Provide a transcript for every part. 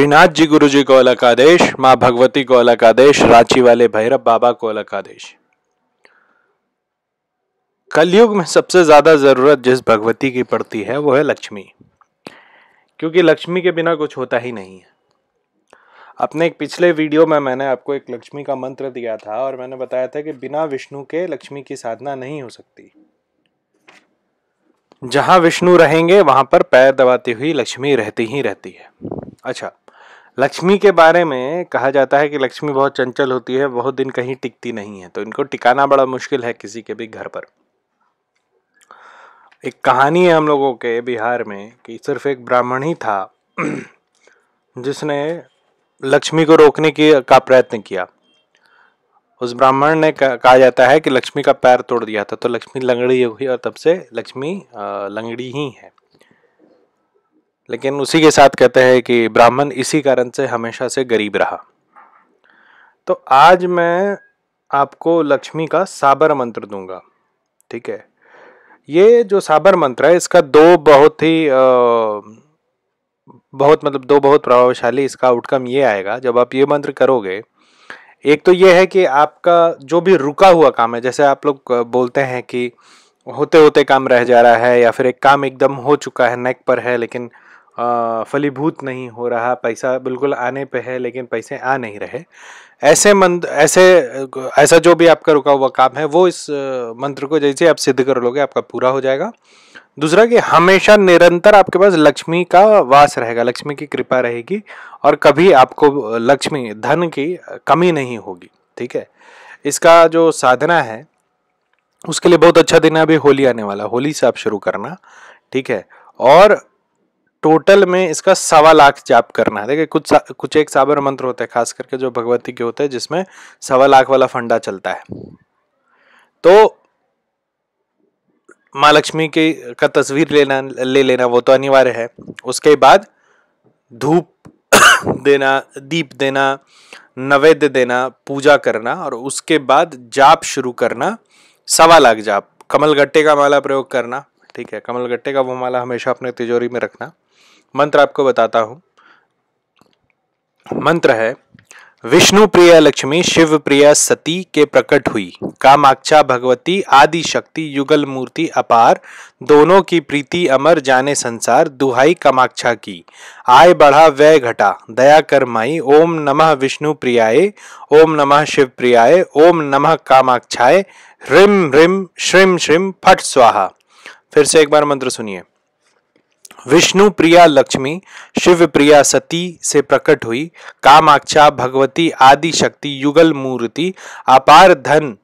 श्रीनाथ जी गुरु जी को अलग आदेश माँ भगवती को अलग आदेश रांची वाले भैरव बाबा को अलग आदेश कलयुग में सबसे ज्यादा जरूरत जिस भगवती की पड़ती है वो है लक्ष्मी क्योंकि लक्ष्मी के बिना कुछ होता ही नहीं है अपने एक पिछले वीडियो में मैंने आपको एक लक्ष्मी का मंत्र दिया था और मैंने बताया था कि बिना विष्णु के लक्ष्मी की साधना नहीं हो सकती जहां विष्णु रहेंगे वहां पर पैर दबाती हुई लक्ष्मी रहती ही रहती है अच्छा लक्ष्मी के बारे में कहा जाता है कि लक्ष्मी बहुत चंचल होती है बहुत दिन कहीं टिकती नहीं है तो इनको टिकाना बड़ा मुश्किल है किसी के भी घर पर एक कहानी है हम लोगों के बिहार में कि सिर्फ एक ब्राह्मण ही था जिसने लक्ष्मी को रोकने की का प्रयत्न किया उस ब्राह्मण ने कहा जाता है कि लक्ष्मी का पैर तोड़ दिया था तो लक्ष्मी लंगड़ी हुई और तब से लक्ष्मी लंगड़ी ही है लेकिन उसी के साथ कहते हैं कि ब्राह्मण इसी कारण से हमेशा से गरीब रहा तो आज मैं आपको लक्ष्मी का साबर मंत्र दूंगा ठीक है ये जो साबर मंत्र है इसका दो बहुत ही आ, बहुत मतलब दो बहुत प्रभावशाली इसका आउटकम ये आएगा जब आप ये मंत्र करोगे एक तो ये है कि आपका जो भी रुका हुआ काम है जैसे आप लोग बोलते हैं कि होते होते काम रह जा रहा है या फिर एक काम एकदम हो चुका है नेक पर है लेकिन फलीभूत नहीं हो रहा पैसा बिल्कुल आने पे है लेकिन पैसे आ नहीं रहे ऐसे मंत्र ऐसे ऐसा जो भी आपका रुका हुआ काम है वो इस मंत्र को जैसे आप सिद्ध कर लोगे आपका पूरा हो जाएगा दूसरा कि हमेशा निरंतर आपके पास लक्ष्मी का वास रहेगा लक्ष्मी की कृपा रहेगी और कभी आपको लक्ष्मी धन की कमी नहीं होगी ठीक है इसका जो साधना है उसके लिए बहुत अच्छा दिन है अभी होली आने वाला होली से आप शुरू करना ठीक है और टोटल में इसका सवा लाख जाप करना है देखिए कुछ कुछ एक साबर मंत्र होते हैं खास करके जो भगवती के होते हैं जिसमें सवा लाख वाला फंडा चलता है तो माँ लक्ष्मी की का तस्वीर लेना ले लेना वो तो अनिवार्य है उसके बाद धूप देना दीप देना नवेद्य देना पूजा करना और उसके बाद जाप शुरू करना सवा लाख जाप कमलगट्टे का माला प्रयोग करना ठीक है कमलगट्टे का वो माला हमेशा अपने तिजोरी में रखना मंत्र आपको बताता हूं मंत्र है विष्णु प्रिया लक्ष्मी शिव प्रिया सती के प्रकट हुई कामाक्षा भगवती आदि शक्ति युगल मूर्ति अपार दोनों की प्रीति अमर जाने संसार दुहाई कामाक्षा की आय बढ़ा व्यय घटा दया कर माई ओम नमः विष्णु प्रियाय ओम नमः शिव प्रियाय ओम नमः कामाक्षाय ह्रीम ह्रीम श्रीम श्रीम फट स्वाहा फिर से एक बार मंत्र सुनिए विष्णु प्रिया लक्ष्मी शिव प्रिया सती से प्रकट हुई कामाक्षा भगवती आदि शक्ति युगल मूर्ति अपार धन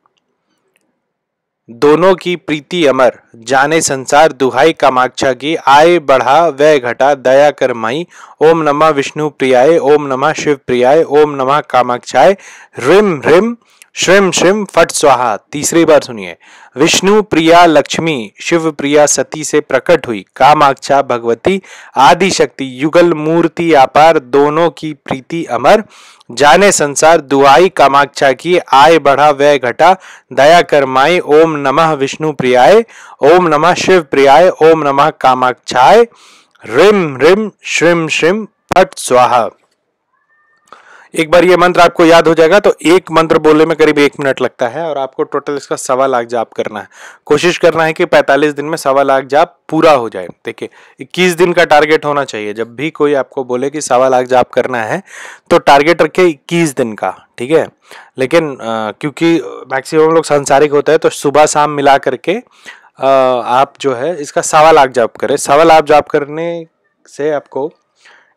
दोनों की प्रीति अमर जाने संसार दुहाई कामाक्षा की आय बढ़ा वह घटा दया कर मई ओम नमः विष्णु प्रियाय ओम नमः शिव प्रियाय ओम नमः कामाक्षाय रिम रिम श्रीम श्रीम फट स्वाहा तीसरी बार सुनिए विष्णु प्रिया लक्ष्मी शिव प्रिया सती से प्रकट हुई कामाक्षा भगवती आदि शक्ति युगल मूर्ति अपार दोनों की प्रीति अमर जाने संसार दुआई कामाक्षा की आय बढ़ा व्यय घटा दया कर माए ओम नमः विष्णु प्रियाय ओम नमः शिव प्रियाय ओम नमः कामाक्षाय रिम रिम श्रीम श्रीम फट स्वाहा एक बार ये मंत्र आपको याद हो जाएगा तो एक मंत्र बोलने में करीब एक मिनट लगता है और आपको टोटल इसका सवा लाख जाप करना है कोशिश करना है कि 45 दिन में सवा लाख जाप पूरा हो जाए देखिए 21 दिन का टारगेट होना चाहिए जब भी कोई आपको बोले कि सवा लाख जाप करना है तो टारगेट रखे इक्कीस दिन का ठीक है लेकिन आ, क्योंकि मैक्सिमम लोग सांसारिक होते हैं तो सुबह शाम मिला करके आ, आप जो है इसका सवा लाख जाप करें सवा लाख जाप करने से आपको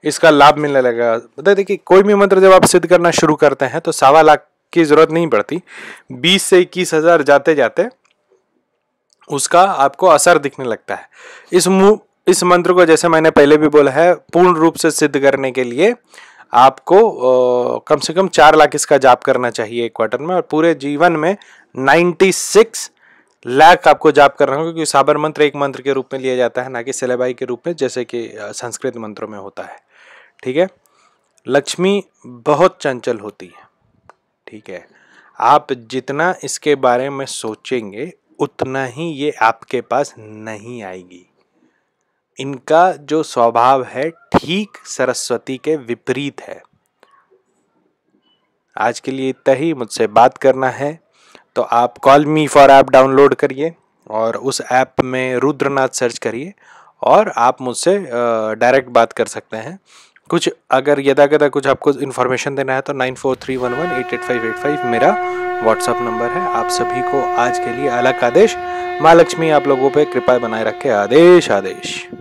इसका लाभ मिलने लगेगा बता देखिए कोई भी मंत्र जब आप सिद्ध करना शुरू करते हैं तो सवा लाख की जरूरत नहीं पड़ती बीस से इक्कीस हजार जाते जाते उसका आपको असर दिखने लगता है इस इस मंत्र को जैसे मैंने पहले भी बोला है पूर्ण रूप से सिद्ध करने के लिए आपको आ, कम से कम चार लाख इसका जाप करना चाहिए एक क्वार्टर में और पूरे जीवन में नाइन्टी सिक्स लाख आपको जाप करना होगा क्योंकि साबर मंत्र एक मंत्र के रूप में लिया जाता है ना कि सिलेबाई के रूप में जैसे कि संस्कृत मंत्रों में होता है ठीक है लक्ष्मी बहुत चंचल होती है ठीक है आप जितना इसके बारे में सोचेंगे उतना ही ये आपके पास नहीं आएगी इनका जो स्वभाव है ठीक सरस्वती के विपरीत है आज के लिए इतना ही मुझसे बात करना है तो आप call me for app download करिए और उस ऐप में रुद्रनाथ सर्च करिए और आप मुझसे डायरेक्ट बात कर सकते हैं कुछ अगर यदा गदा कुछ आपको इन्फॉर्मेशन देना है तो nine four three one one eight eight five eight five मेरा व्हाट्सअप नंबर है आप सभी को आज के लिए अलग आदेश माँ लक्ष्मी आप लोगों पे कृपा बनाए रखे आदेश आदेश